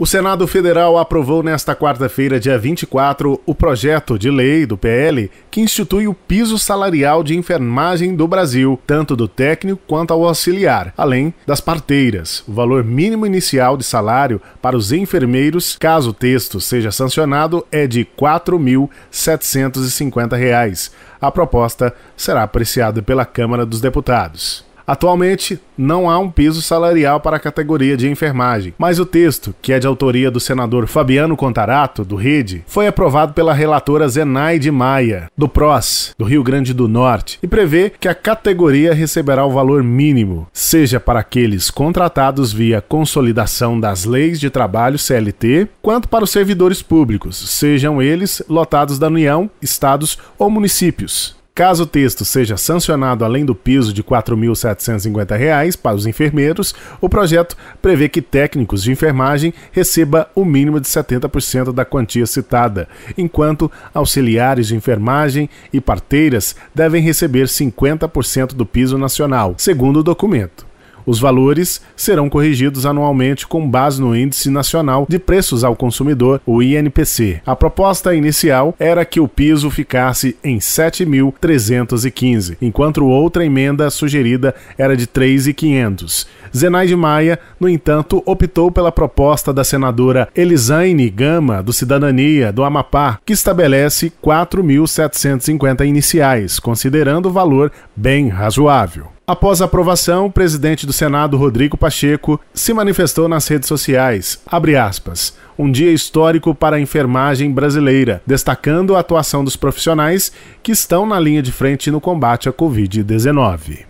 O Senado Federal aprovou nesta quarta-feira, dia 24, o projeto de lei do PL que institui o piso salarial de enfermagem do Brasil, tanto do técnico quanto ao auxiliar, além das parteiras. O valor mínimo inicial de salário para os enfermeiros, caso o texto seja sancionado, é de R$ 4.750. A proposta será apreciada pela Câmara dos Deputados. Atualmente, não há um piso salarial para a categoria de enfermagem, mas o texto, que é de autoria do senador Fabiano Contarato, do Rede, foi aprovado pela relatora Zenaide Maia, do PROS, do Rio Grande do Norte, e prevê que a categoria receberá o valor mínimo, seja para aqueles contratados via consolidação das leis de trabalho CLT, quanto para os servidores públicos, sejam eles lotados da União, estados ou municípios. Caso o texto seja sancionado além do piso de R$ 4.750 para os enfermeiros, o projeto prevê que técnicos de enfermagem receba o mínimo de 70% da quantia citada, enquanto auxiliares de enfermagem e parteiras devem receber 50% do piso nacional, segundo o documento. Os valores serão corrigidos anualmente com base no Índice Nacional de Preços ao Consumidor, o INPC. A proposta inicial era que o piso ficasse em 7.315, enquanto outra emenda sugerida era de 3.500. Zenaide Maia, no entanto, optou pela proposta da senadora Elisaine Gama, do Cidadania, do Amapá, que estabelece 4.750 iniciais, considerando o valor bem razoável. Após a aprovação, o presidente do Senado, Rodrigo Pacheco, se manifestou nas redes sociais, aspas, um dia histórico para a enfermagem brasileira, destacando a atuação dos profissionais que estão na linha de frente no combate à Covid-19.